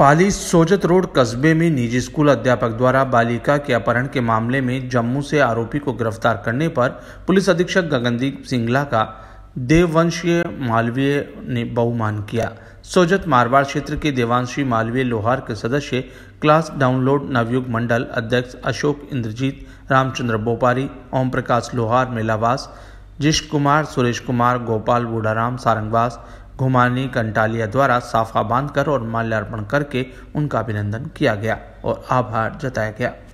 पाली Sojat road कस्बे में निजी स्कूल अध्यापक द्वारा बालिका के अपहरण के मामले में जम्मू से आरोपी को गिरफ्तार करने पर पुलिस अधीक्षक गगनदीप सिंगला का देववंशीय मालवीय ने बहुमान किया सोजत मारवाड़ क्षेत्र के देवांशी मालवीय लोहार के सदस्य क्लास डाउनलोड नवयुग मंडल अध्यक्ष अशोक इंद्रजीत रामचंद्र बोपारी ओम प्रकाश लोहार मेलावास जिश कुमार सुरेश कुमार गोपाल बूढ़ाराम सारंगवास घुमानी कंटालिया द्वारा साफा बांधकर और माल्यार्पण करके उनका अभिनंदन किया गया और आभार जताया गया